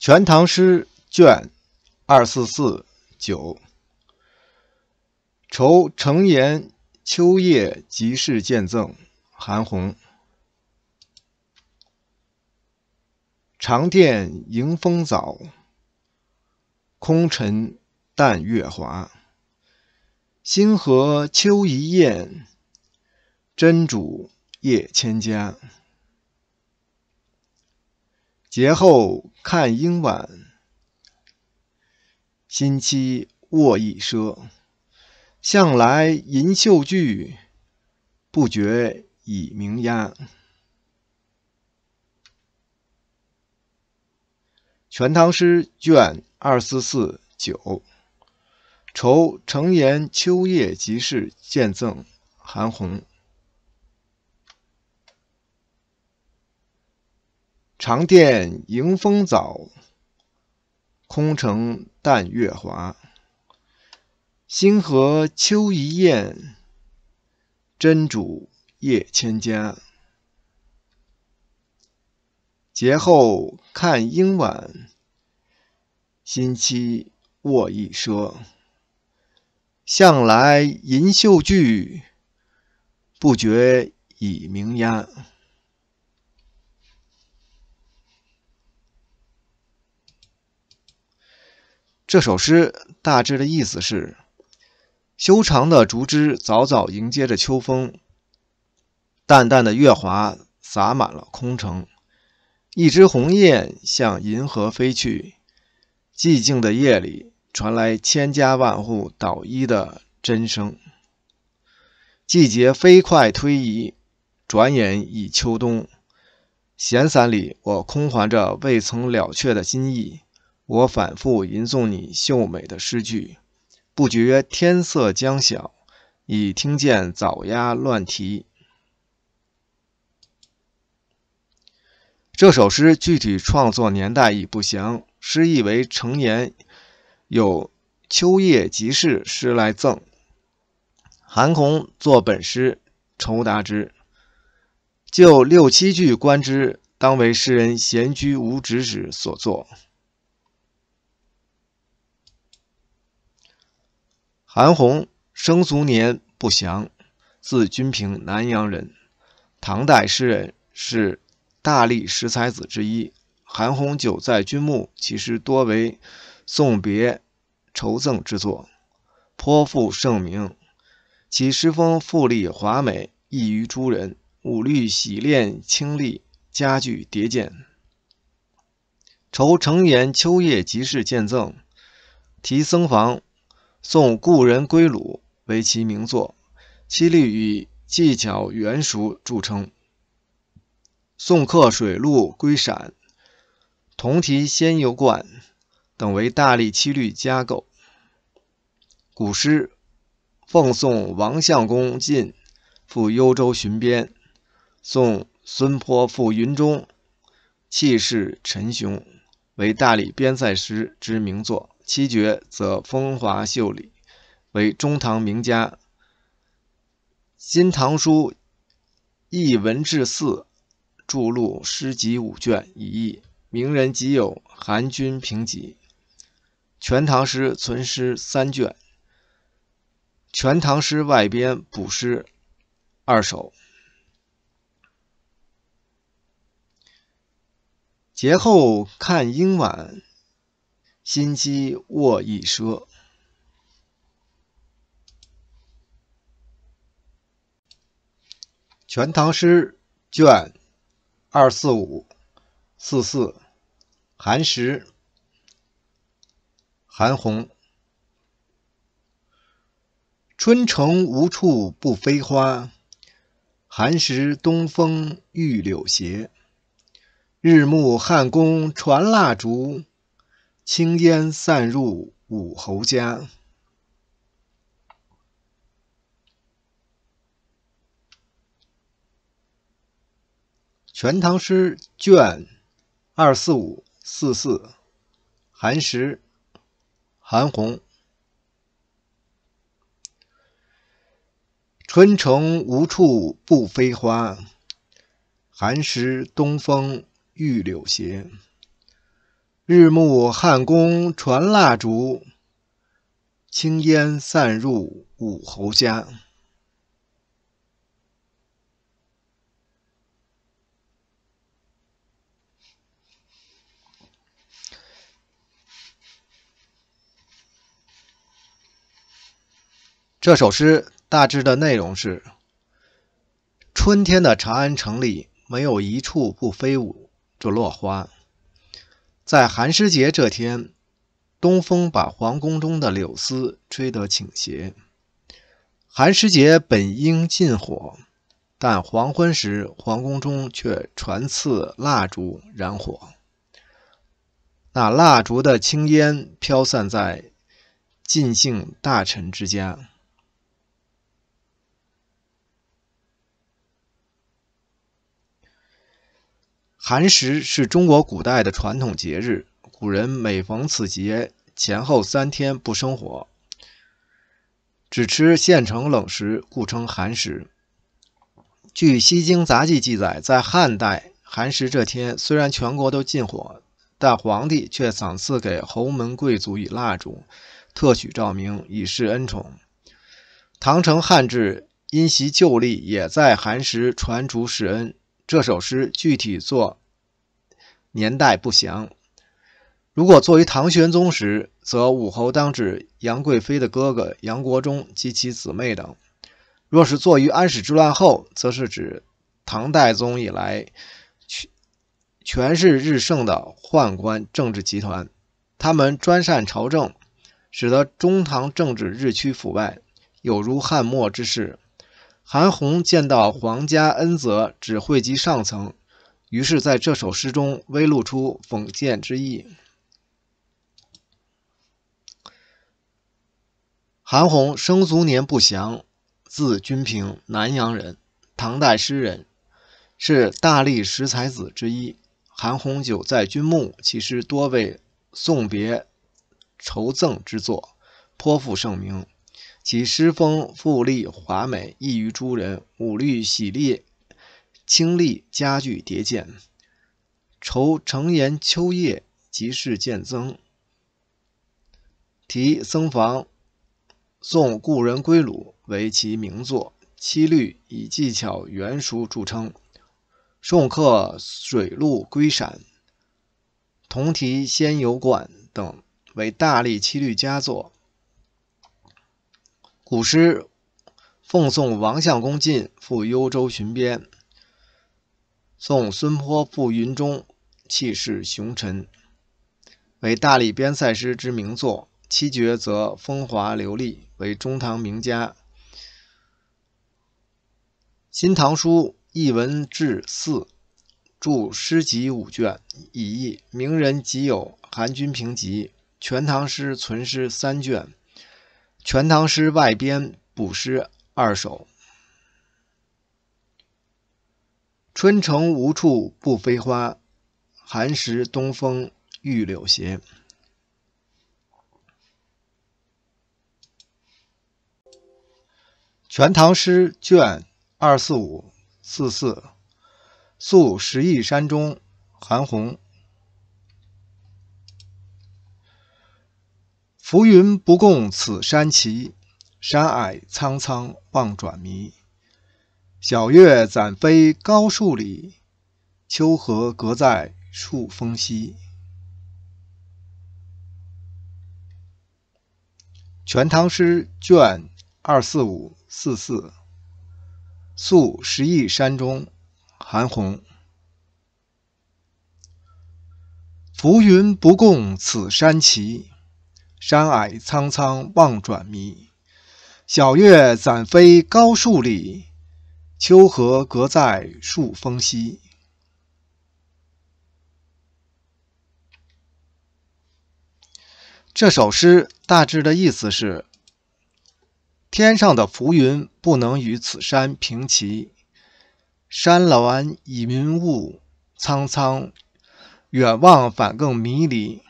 《全唐诗》卷二四四九，愁成言秋夜即是见赠，韩红。长殿迎风早，空沉淡月华。星河秋一雁，真主夜千家。节后看莺晚，新期卧已奢。向来吟秀句，不觉已明鸦。《全唐诗》卷二四四九，酬成言秋夜即事见赠，韩翃。长殿迎风早，空城淡月华。星河秋一雁，斟杵夜千家。节后看樱晚，新期卧一奢。向来吟秀句，不觉已名鸦。这首诗大致的意思是：修长的竹枝早早迎接着秋风，淡淡的月华洒满了空城，一只鸿雁向银河飞去，寂静的夜里传来千家万户捣衣的真声。季节飞快推移，转眼已秋冬，闲散里我空怀着未曾了却的心意。我反复吟诵你秀美的诗句，不觉天色将晓，已听见早鸦乱啼。这首诗具体创作年代已不详，诗意为：成年有秋夜即逝诗来赠，韩翃作本诗酬答之。就六七句观之，当为诗人闲居无职时所作。韩翃生卒年不详，字君平，南阳人，唐代诗人，是大历十才子之一。韩翃久在君墓，其诗多为送别、酬赠之作，颇负盛名。其诗风富丽华美，异于诸人。五律洗练清丽，佳句迭见。《酬成言秋夜即市见赠》《题僧房》。《送故人归鲁》为其名作，七律以技巧圆熟著称，《送客水路归陕》《同题仙游观等为大力七律加构。古诗《奉送王相公进赴幽州巡边》《送孙坡赴云中》气势沉雄，为大理边塞诗之名作。七绝则风华秀丽，为中唐名家。《新唐书·艺文志四》著录诗集五卷一译，名人即有韩君评集，《全唐诗》存诗三卷，《全唐诗外编》补诗二首。节后看英晚。心鸡卧一说。《全唐诗》卷二四五四四，《寒食》。韩翃：春城无处不飞花，寒食东风御柳斜。日暮汉宫传蜡烛。青烟散入五侯家，《全唐诗》卷二四五四四，《寒食》韩翃。春城无处不飞花，寒食东风御柳斜。日暮汉宫传蜡烛，轻烟散入五侯家。这首诗大致的内容是：春天的长安城里，没有一处不飞舞着落花。在寒食节这天，东风把皇宫中的柳丝吹得倾斜。寒食节本应禁火，但黄昏时皇宫中却传赐蜡烛燃火。那蜡烛的青烟飘散在尽兴大臣之家。寒食是中国古代的传统节日，古人每逢此节前后三天不生火，只吃现成冷食，故称寒食。据《西京杂记》记载，在汉代寒食这天，虽然全国都禁火，但皇帝却赏赐给侯门贵族以蜡烛，特许照明，以示恩宠。唐承汉制，因袭旧例，也在寒食传烛示恩。这首诗具体作年代不详。如果作于唐玄宗时，则武侯当指杨贵妃的哥哥杨国忠及其姊妹等；若是作于安史之乱后，则是指唐代宗以来权势日盛的宦官政治集团。他们专擅朝政，使得中唐政治日趋腐败，有如汉末之势。韩翃见到皇家恩泽只惠及上层，于是在这首诗中微露出讽谏之意。韩翃生卒年不详，字君平，南阳人，唐代诗人，是大历十才子之一。韩翃久在君墓，其诗多为送别、酬赠之作，颇负盛名。其诗风富丽华美，异于诸人。五律、喜丽，清丽佳句迭见。愁成言秋夜即是见增。题僧房、送故人归鲁为其名作。七律以技巧圆熟著称。送客水陆归陕、同题仙游馆等为大力七律佳作。古诗《奉送王相公进赴幽州巡边》《送孙坡赴云中》，气势雄沉，为大理边塞诗之名作。七绝则风华流丽，为中唐名家。《新唐书·译文志四》，著诗集五卷，已佚。名人集有《韩君平集》《全唐诗》存诗三卷。《全唐诗外编》补诗二首：春城无处不飞花，寒食东风御柳斜。《全唐诗》卷二四五四四，宿石邑山中，韩翃。浮云不共此山齐，山霭苍苍望转迷。小月暂飞高数里，秋河隔在数峰西。《全唐诗》卷二四五四四。宿十亿山中，韩翃。浮云不共此山齐。山矮苍苍望转迷，晓月暂飞高数里，秋河隔在数峰西。这首诗大致的意思是：天上的浮云不能与此山平齐，山峦云雾苍苍，远望反更迷离。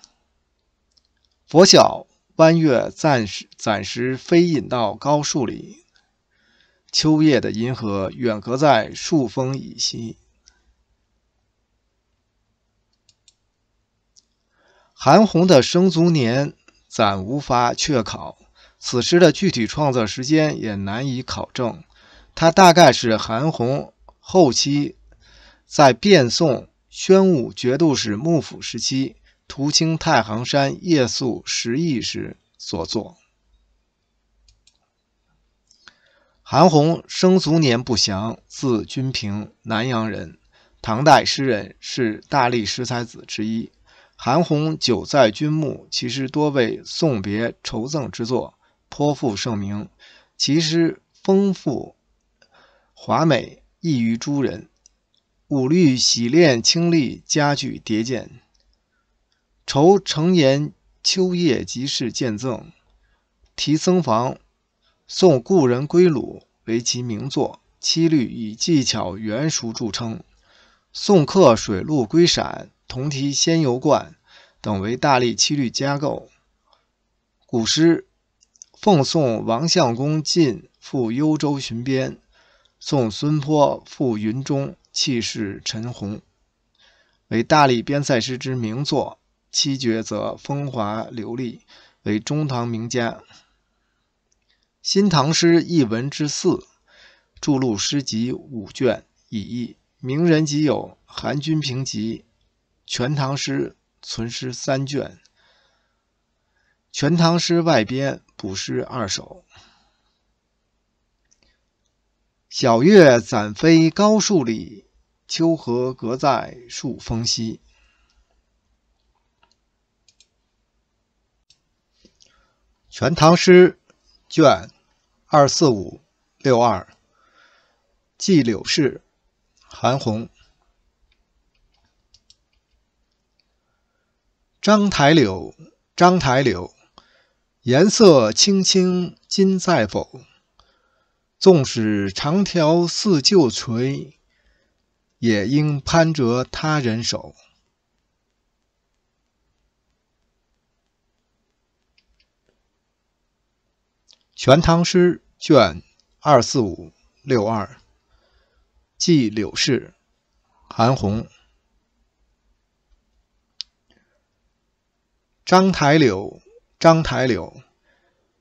佛晓弯月暂时暂时飞隐到高树里，秋夜的银河远隔在树峰以西。韩红的生卒年暂无法确考，此时的具体创作时间也难以考证。他大概是韩红后期，在变宋宣武节度使幕府时期。途经太行山夜宿石邑时所作。韩翃生卒年不详，字君平，南阳人，唐代诗人，是大历十才子之一。韩翃久在君墓，其诗多为送别酬赠之作，颇负盛名。其诗丰富华美，异于诸人，五律洗炼清丽，佳句迭见。酬成言秋夜即是见赠、题僧房、送故人归鲁为其名作。七律以技巧圆熟著称，《送客水陆归陕》《同题仙游观》等为大力七律加构。古诗《奉送王相公进赴幽州巡边》《送孙坡赴云中》气势沉宏，为大力边塞诗之名作。七绝则风华流丽，为中唐名家。《新唐诗》一文之四，著录诗集五卷已佚。名人即有《韩君平集》《全唐诗》存诗三卷，《全唐诗外编》补诗二首。晓月暂飞高树里，秋荷隔在树峰西。《全唐诗》卷二四五六二，寄柳氏，韩翃。章台柳，章台柳，颜色青青今在否？纵使长条似旧垂，也应攀折他人手。《全唐诗》卷二四五六二，寄柳氏，韩翃。章台柳，章台柳，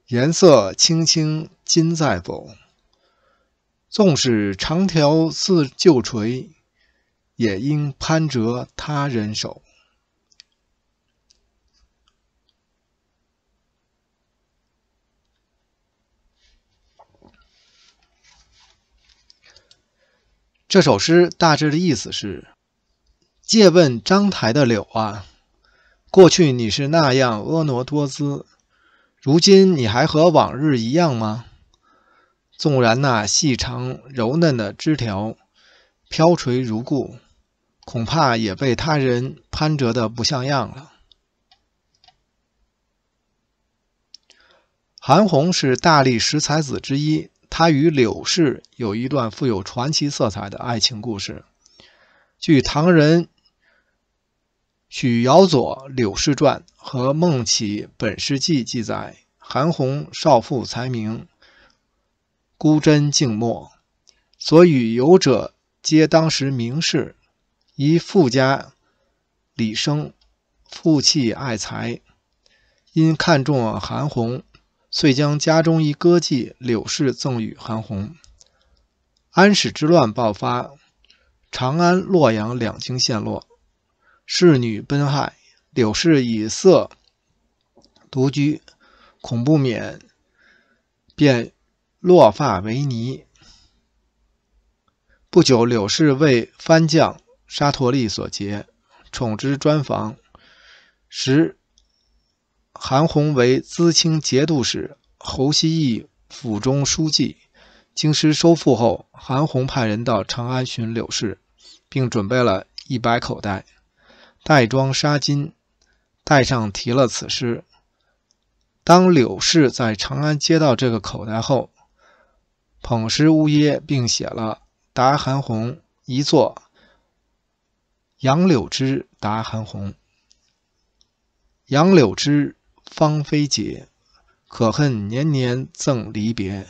颜色青青今在否？纵使长条似旧垂，也应攀折他人手。这首诗大致的意思是：“借问张台的柳啊，过去你是那样婀娜多姿，如今你还和往日一样吗？纵然那细长柔嫩的枝条飘垂如故，恐怕也被他人攀折的不像样了。”韩翃是大力十才子之一。他与柳氏有一段富有传奇色彩的爱情故事。据唐人许尧佐《柳氏传》和孟启《本世记》记载，韩红少妇才名，孤贞静默，所与游者皆当时名士。一富家李生富气爱财，因看中韩红。遂将家中一歌妓柳氏赠予韩红。安史之乱爆发，长安、洛阳两京陷落，侍女奔害，柳氏以色独居，恐不免，便落发为尼。不久，柳氏为藩将沙陀利所劫，宠之专房，时。韩宏为资清节度使，侯熙义府中书记。京师收复后，韩宏派人到长安寻柳氏，并准备了一百口袋，袋装纱巾，袋上提了此诗。当柳氏在长安接到这个口袋后，捧诗呜咽，并写了《答韩宏》，一作《杨柳枝》，答韩宏，《杨柳枝》。芳菲节，可恨年年赠离别。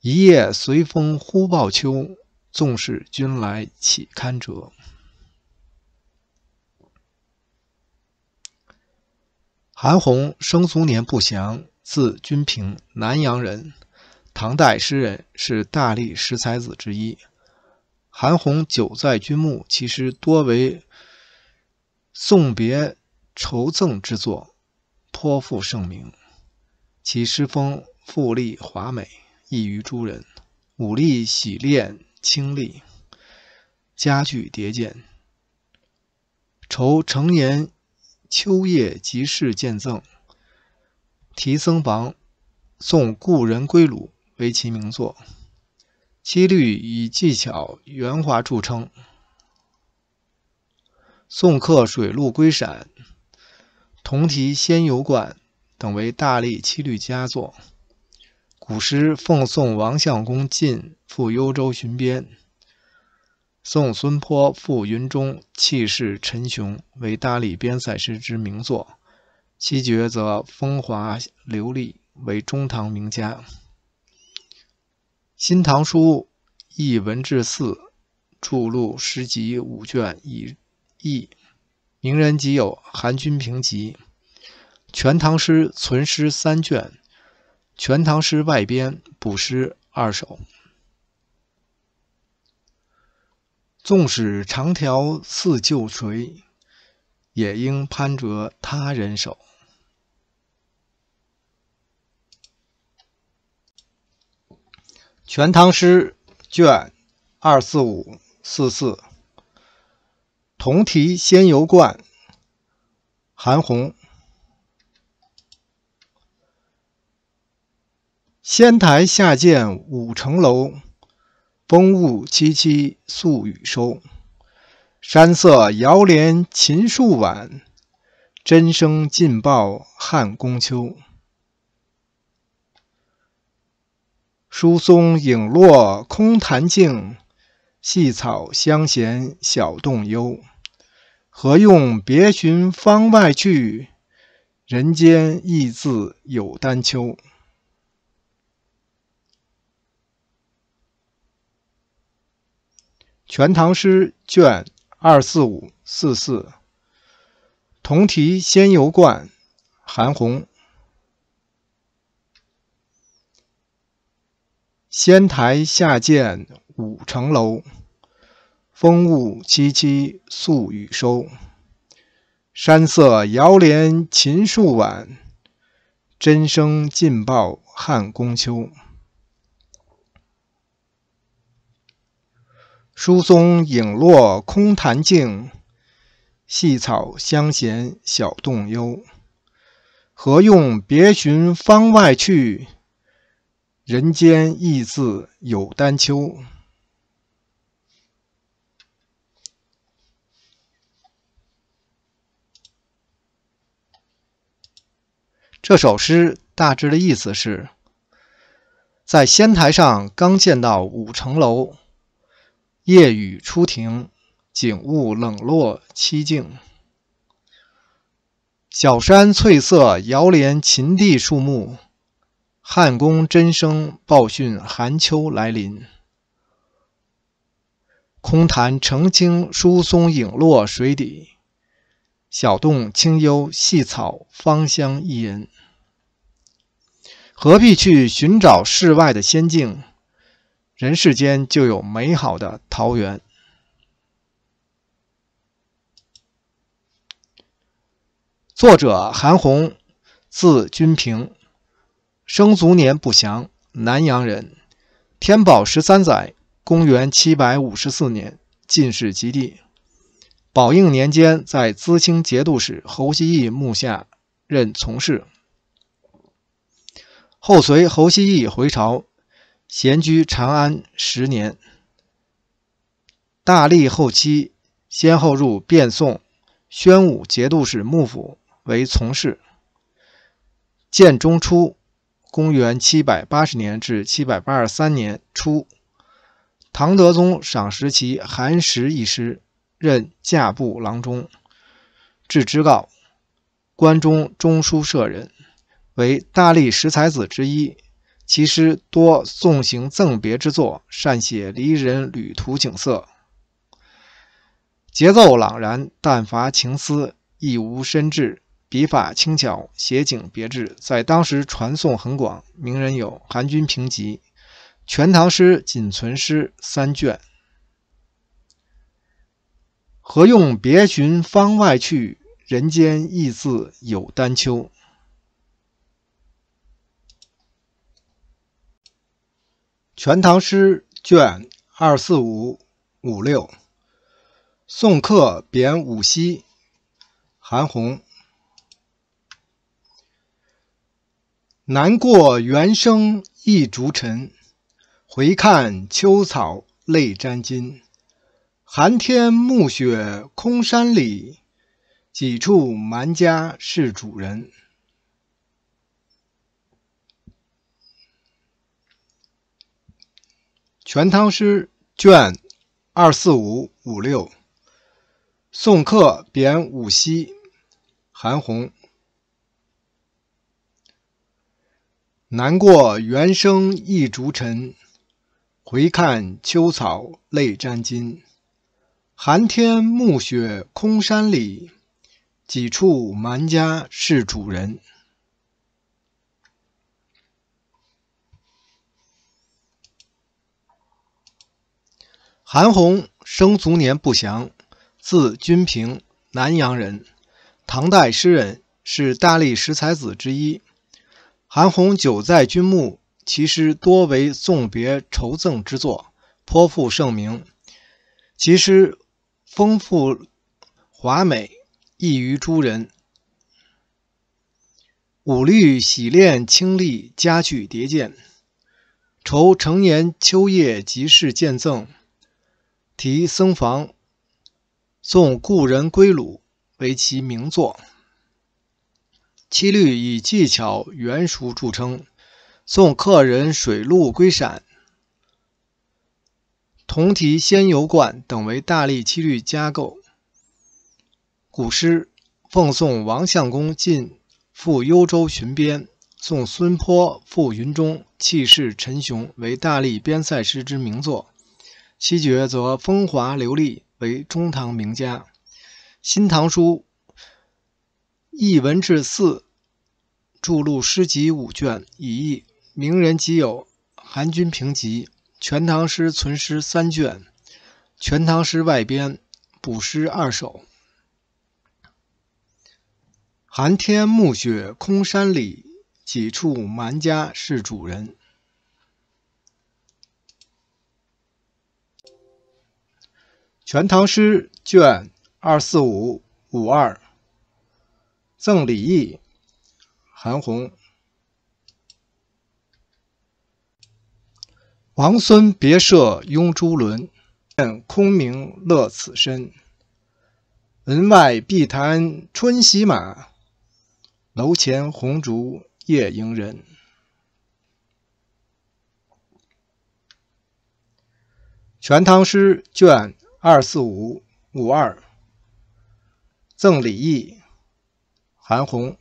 一夜随风忽报秋，纵使君来岂堪折。韩翃生卒年不详，字君平，南阳人，唐代诗人，是大历十才子之一。韩翃久在君墓，其实多为送别、酬赠之作。颇负盛名，其诗风富丽华美，异于诸人。武力洗练清丽，佳句迭见。酬成年秋夜即市见赠、题僧房、送故人归鲁为其名作。七律以技巧圆滑著称。送客水陆归陕。同题仙游馆》等为大历七律佳作，《古诗奉送王相公进赴幽州巡边》、《送孙坡赴云中》气势沉雄，为大历边塞诗之名作。七绝则风华流丽，为中唐名家。《新唐书艺文志四》著录诗集五卷，以《佚。名人集有《韩君平集》《全唐诗》存诗三卷，《全唐诗外编》补诗二首。纵使长条似旧垂，也应攀折他人手。《全唐诗》卷二四五四四。铜题仙游观，韩翃。仙台下见五城楼，风物凄凄宿雨收。山色遥怜秦树晚，真声尽报汉宫秋。疏松影落空潭静，细草香闲小洞幽。何用别寻方外去，人间亦自有丹丘。《全唐诗》卷二四五四四，《同题仙游观》韩翃：仙台下见五城楼。风物凄凄，宿雨收；山色遥连秦树晚，真声尽报汉宫秋。疏松影落空潭静，细草香闲小洞幽。何用别寻方外去？人间亦自有丹丘。这首诗大致的意思是：在仙台上刚见到五层楼，夜雨初停，景物冷落凄静。小山翠色遥连秦地树木，汉宫真声报讯寒秋来临。空潭澄清，疏松影落水底。小洞清幽，细草芳香宜人。何必去寻找世外的仙境？人世间就有美好的桃源。作者韩红，字君平，生卒年不详，南阳人。天宝十三载（公元754年），进士及第。宝应年间，在淄青节度使侯希义幕下任从事，后随侯希义回朝，闲居长安十年。大历后期，先后入汴宋、宣武节度使幕府为从事。建中初（公元780年至783年），初，唐德宗赏识其寒食一诗。任驾部郎中、至知告、关中中书舍人，为大历十才子之一。其诗多送行赠别之作，善写离人旅途景色，节奏朗然，但乏情思，亦无深致，笔法轻巧，写景别致，在当时传诵很广。名人有韩君平集，《全唐诗》仅存诗三卷。何用别寻方外去，人间亦自有丹丘。《全唐诗》卷二四五五六，《送客贬五溪》，韩翃。南过猿声一竹尘，回看秋草泪沾巾。寒天暮雪空山里，几处蛮家是主人。《全唐诗》卷二四五五六，《送客贬五溪》，韩翃。南过猿声一竹晨，回看秋草泪沾巾。寒天暮雪空山里，几处蛮家是主人。韩翃生卒年不详，字君平，南阳人，唐代诗人，是大历十才子之一。韩翃久在君墓，其诗多为送别酬赠之作，颇负盛名。其诗。丰富华美，异于诸人。五律《洗练清丽》，佳句迭见；《酬成年秋夜即市见赠》，《题僧房》，《送故人归鲁》为其名作。七律以技巧圆熟著称，《送客人水路归陕》。同题仙游观等为大力七律佳构。古诗《奉送王相公进赴幽州巡边》《送孙坡赴云中》气势沉雄，为大力边塞诗之名作。七绝则风华流丽，为中唐名家。《新唐书》《艺文志四》，著录诗集五卷，已佚。名人集有《韩君平集》。《全唐诗》存诗三卷，《全唐诗外编》补诗二首。寒天暮雪空山里，几处蛮家是主人。《全唐诗》卷二四五五二，《赠李益》，韩翃。王孙别舍拥朱轮，空明乐此身。门外碧潭春洗马，楼前红烛夜迎人。《全唐诗》卷二四五五二，赠李益，韩翃。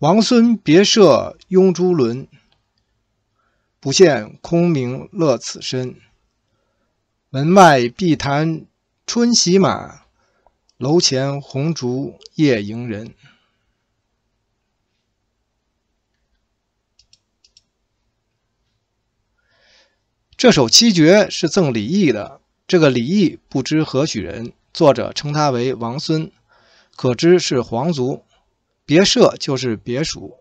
王孙别舍拥朱轮，不羡空名乐此身。门外碧潭春洗马，楼前红烛夜迎人。这首七绝是赠李益的。这个李益不知何许人，作者称他为王孙，可知是皇族。别舍就是别墅，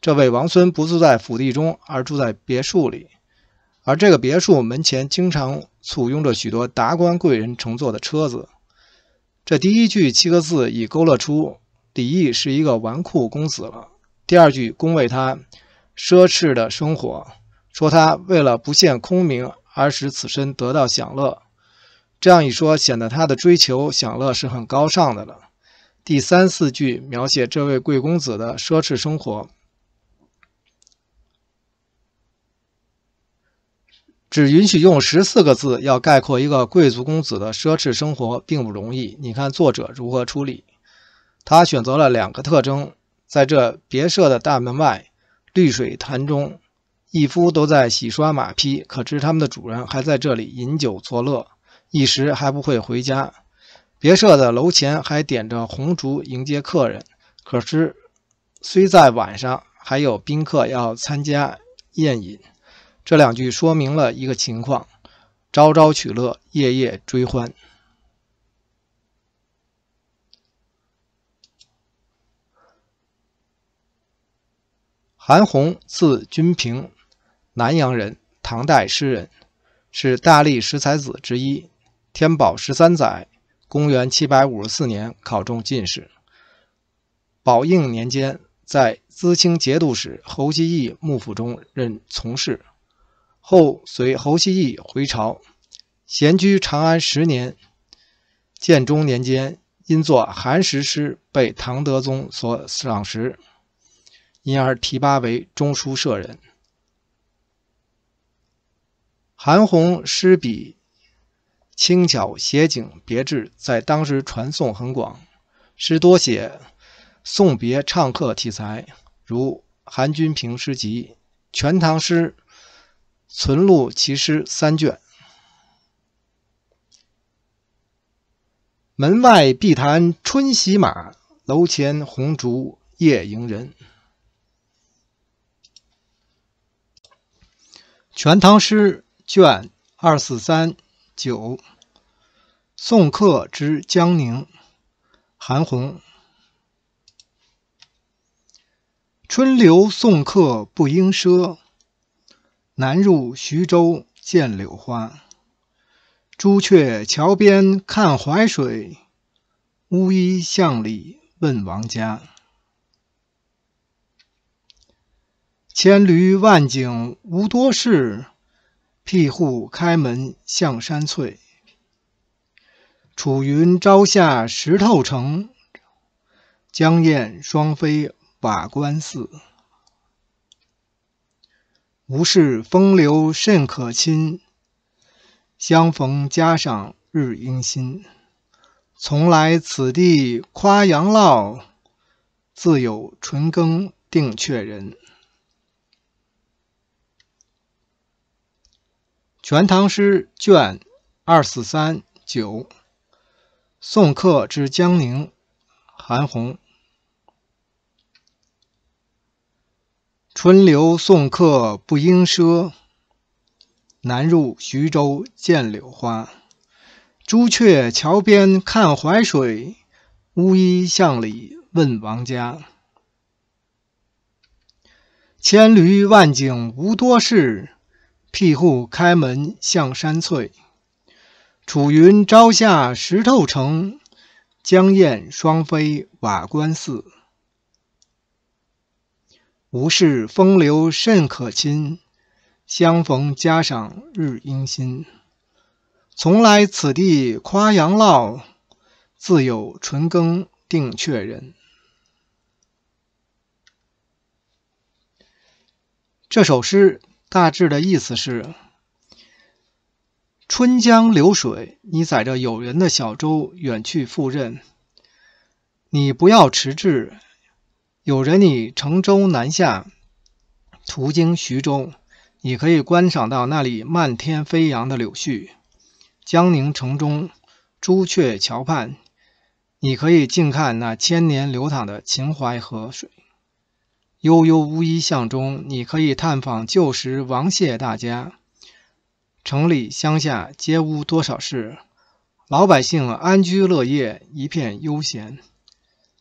这位王孙不住在府邸中，而住在别墅里，而这个别墅门前经常簇拥着许多达官贵人乘坐的车子。这第一句七个字已勾勒出李毅是一个纨绔公子了。第二句恭维他奢侈的生活，说他为了不陷空名而使此身得到享乐，这样一说，显得他的追求享乐是很高尚的了。第三四句描写这位贵公子的奢侈生活。只允许用十四个字，要概括一个贵族公子的奢侈生活，并不容易。你看作者如何处理？他选择了两个特征：在这别舍的大门外，绿水潭中，一夫都在洗刷马匹，可知他们的主人还在这里饮酒作乐，一时还不会回家。别舍的楼前还点着红烛迎接客人，可是虽在晚上，还有宾客要参加宴饮。这两句说明了一个情况：朝朝取乐，夜夜追欢。韩翃，字君平，南阳人，唐代诗人，是大历十才子之一。天宝十三载。公元七百五十四年，考中进士。宝应年间，在淄青节度使侯希义幕府中任从事，后随侯希义回朝，闲居长安十年。建中年间，因作寒食诗被唐德宗所赏识，因而提拔为中书舍人。韩翃诗笔。轻巧写景别致，在当时传诵很广。诗多写送别唱客题材，如韩君平诗集《全唐诗》存录其诗三卷。门外碧潭春洗马，楼前红烛夜迎人。《全唐诗》卷二四三。九，送客之江宁，韩翃。春流送客不应赊，南入徐州见柳花。朱雀桥边看淮水，乌衣巷里问王家。千驴万景无多事。庇护开门向山翠，楚云朝下石头城。江燕双飞瓦官寺，无事风流甚可亲。相逢加上日应新，从来此地夸杨老，自有春耕定却人。《全唐诗》卷二四三九，《送客之江宁》，韩翃。春流送客不应赊，南入徐州见柳花。朱雀桥边看淮水，乌衣巷里问王家。千驴万景无多事。庇护开门向山翠，楚云朝下石头城。江燕双飞瓦官寺，无事风流甚可亲。相逢嘉赏日应新。从来此地夸杨老，自有春耕定却人。这首诗。大致的意思是：春江流水，你载着友人的小舟远去赴任，你不要迟滞。有人，你乘舟南下，途经徐州，你可以观赏到那里漫天飞扬的柳絮；江宁城中，朱雀桥畔，你可以静看那千年流淌的秦淮河水。悠悠乌衣巷中，你可以探访旧时王谢大家。城里乡下，皆无多少事，老百姓安居乐业，一片悠闲。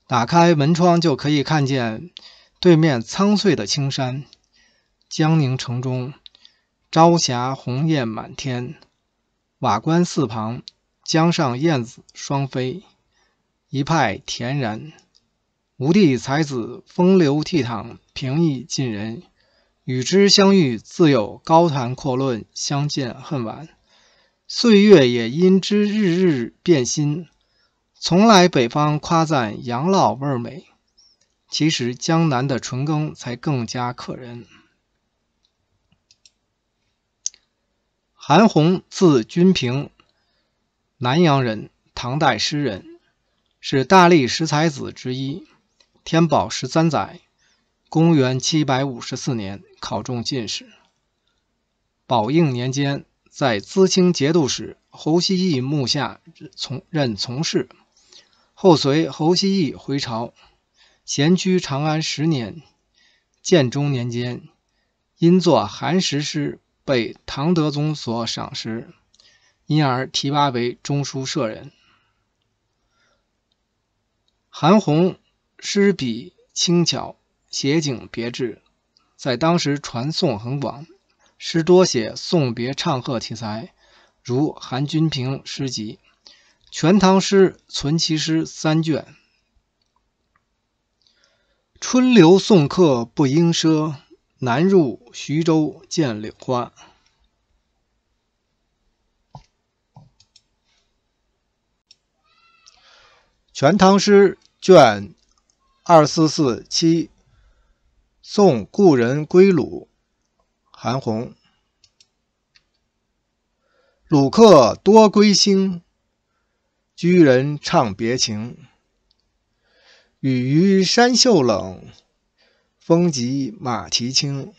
打开门窗，就可以看见对面苍翠的青山。江宁城中，朝霞红艳满天；瓦官寺旁，江上燕子双飞，一派恬然。吴地才子风流倜傥、平易近人，与之相遇，自有高谈阔论；相见恨晚，岁月也因之日日变新。从来北方夸赞养老味美，其实江南的唇耕才更加可人。韩翃，字君平，南阳人，唐代诗人，是大历十才子之一。天宝十三载，公元七百五十四年，考中进士。宝应年间，在淄青节度使侯希义幕下从任从事，后随侯希义回朝，闲居长安十年。建中年间，因作《寒食诗》被唐德宗所赏识，因而提拔为中书舍人。韩翃。诗笔轻巧，写景别致，在当时传颂很广。诗多写送别唱和题材，如《韩君平诗集》《全唐诗》存其诗三卷。春流送客不应赊，南入徐州见柳花，《全唐诗》卷。二四四七，送故人归鲁，韩翃。鲁客多归兴，居人唱别情。雨余山秀冷，风急马蹄轻。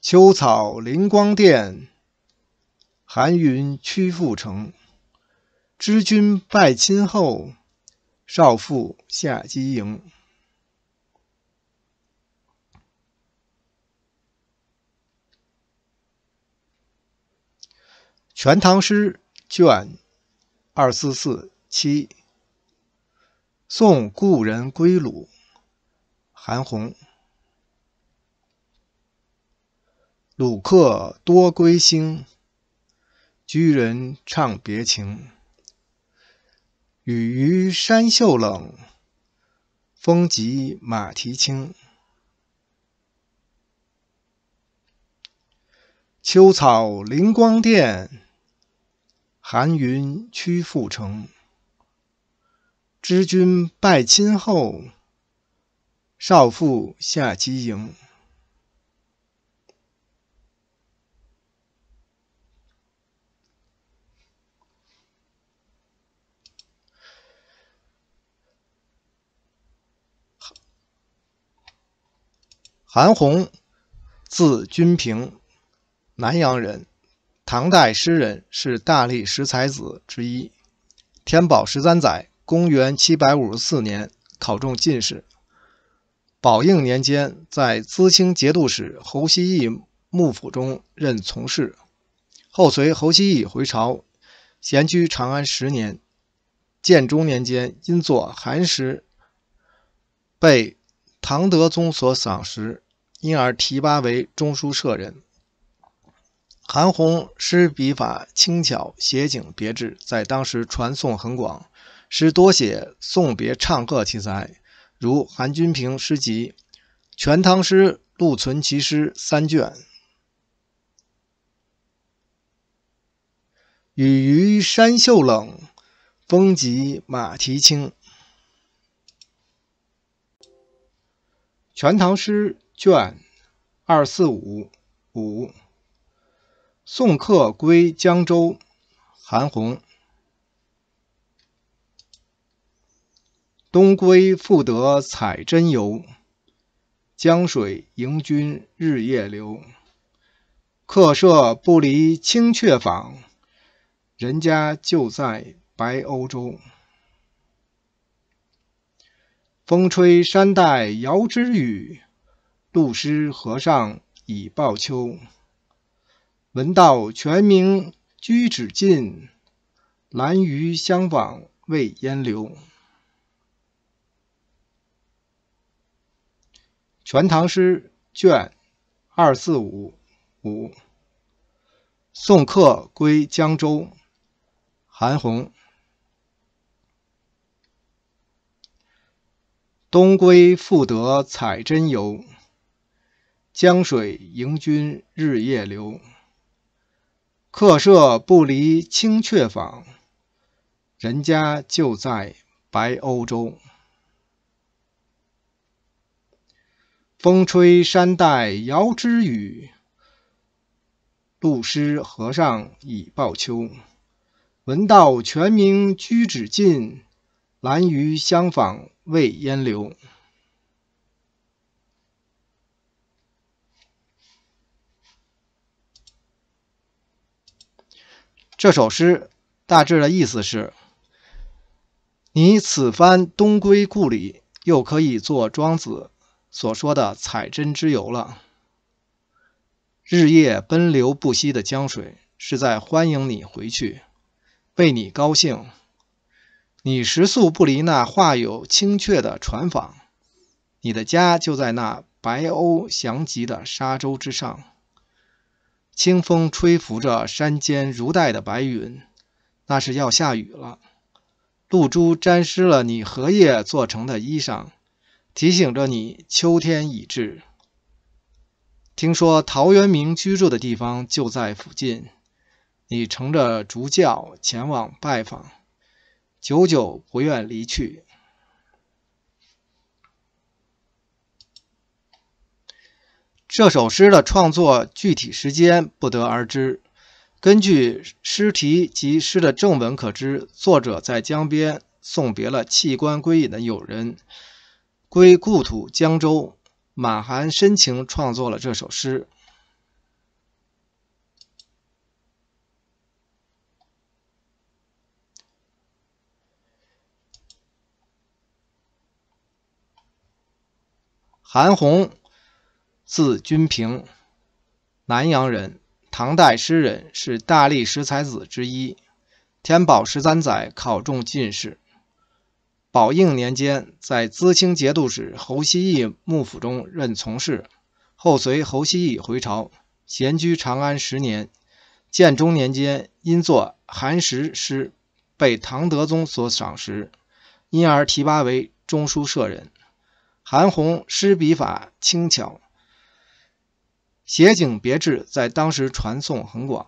秋草临光殿，寒云趋覆城。知君拜亲后，少妇下机营。《全唐诗》卷二四四七，《送故人归鲁》，韩翃。鲁客多归兴，居人唱别情。雨余山秀冷，风急马蹄轻。秋草临光殿，寒云趋覆城。知君拜亲后，少妇下机迎。韩翃，字君平，南阳人，唐代诗人，是大历十才子之一。天宝十三载（公元754年），考中进士。宝应年间，在淄青节度使侯熙义幕府中任从事，后随侯熙义回朝，闲居长安十年。建中年间，因作寒食，被。唐德宗所赏识，因而提拔为中书舍人。韩翃诗笔法轻巧，写景别致，在当时传诵很广。诗多写送别唱和题材，如《韩君平诗集》《全唐诗》陆存其诗三卷。雨余山秀冷，风急马蹄轻。《全唐诗》卷二四五五，《送客归江州》，韩翃。东归复得采珍游，江水迎君日夜流。客舍不离青雀坊，人家就在白鸥洲。风吹山带遥知雨，露湿河上已报秋。闻道全名居止尽，兰鱼相往未淹留。《全唐诗》卷二四五五。送客归江州，韩翃。东归复得采珍游，江水迎君日夜流。客舍不离青雀坊，人家就在白鸥洲。风吹山带遥知雨，露湿河上已报秋。闻道全名居止尽，兰鱼相访未淹留。这首诗大致的意思是：你此番东归故里，又可以做庄子所说的采珍之游了。日夜奔流不息的江水，是在欢迎你回去，为你高兴。你食宿不离那画有青雀的船舫，你的家就在那白鸥翔集的沙洲之上。清风吹拂着山间如带的白云，那是要下雨了。露珠沾湿了你荷叶做成的衣裳，提醒着你秋天已至。听说陶渊明居住的地方就在附近，你乘着竹轿前往拜访。久久不愿离去。这首诗的创作具体时间不得而知，根据诗题及诗的正文可知，作者在江边送别了弃官归隐的友人，归故土江州，满含深情创作了这首诗。韩翃，字君平，南阳人，唐代诗人，是大历十才子之一。天宝十三载考中进士，宝应年间在淄青节度使侯希义幕府中任从事，后随侯希义回朝，闲居长安十年。建中年间，因作寒食诗被唐德宗所赏识，因而提拔为中书舍人。韩翃诗笔法轻巧，写景别致，在当时传诵很广。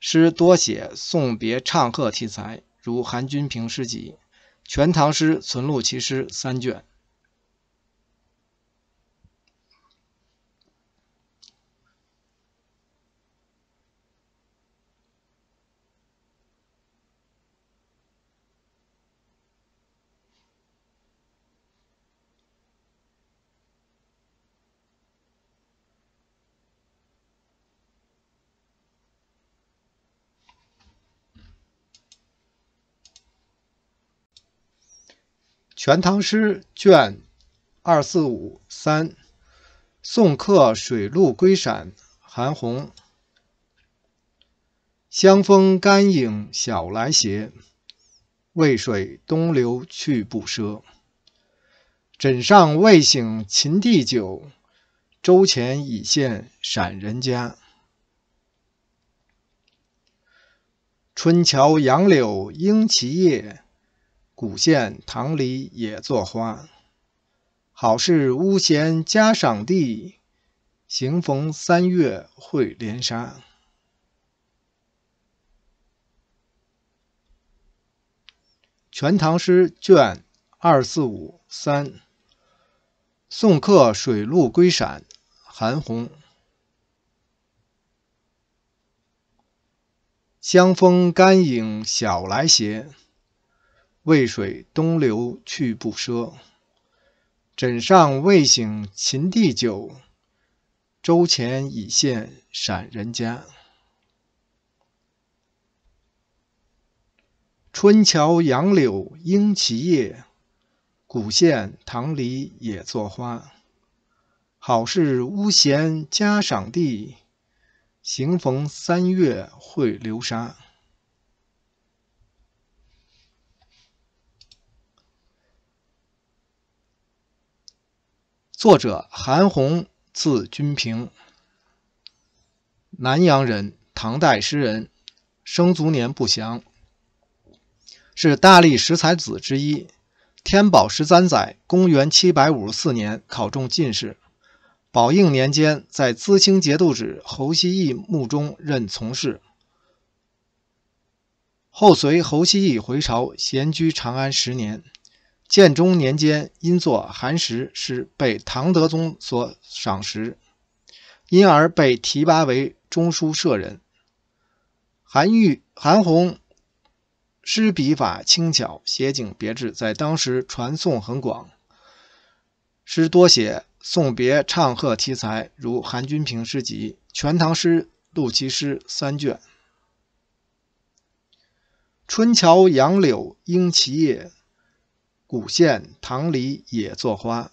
诗多写送别、唱和题材，如《韩君平诗集》《全唐诗》存录其诗三卷。《全唐诗》卷二四五三，《送客水陆归陕》，韩翃。香风干影晓来斜，渭水东流去不赊。枕上未醒秦地酒，舟前已现陕人家。春桥杨柳莺啼夜。古县棠梨也作花，好事巫闲家赏地。行逢三月会连山，《全唐诗》卷二四五三。送客水陆归陕，韩翃。香风甘影晓来斜。渭水东流去不赊，枕上未醒秦地酒，舟前已现闪人家。春桥杨柳莺啼叶，古县棠梨也作花。好事屋闲家赏地，行逢三月会流沙。作者韩翃，字君平，南阳人，唐代诗人，生卒年不详，是大历十才子之一。天宝十三载（公元754年）考中进士，宝应年间在资清节度使侯熙义墓中任从事，后随侯熙义回朝，闲居长安十年。建中年间，因作寒食诗被唐德宗所赏识，因而被提拔为中书舍人。韩愈、韩翃诗笔法轻巧，写景别致，在当时传诵很广。诗多写送别、唱和题材，如《韩君平诗集》《全唐诗》录其诗三卷，《春桥杨柳莺啼夜》。古县唐梨也作花。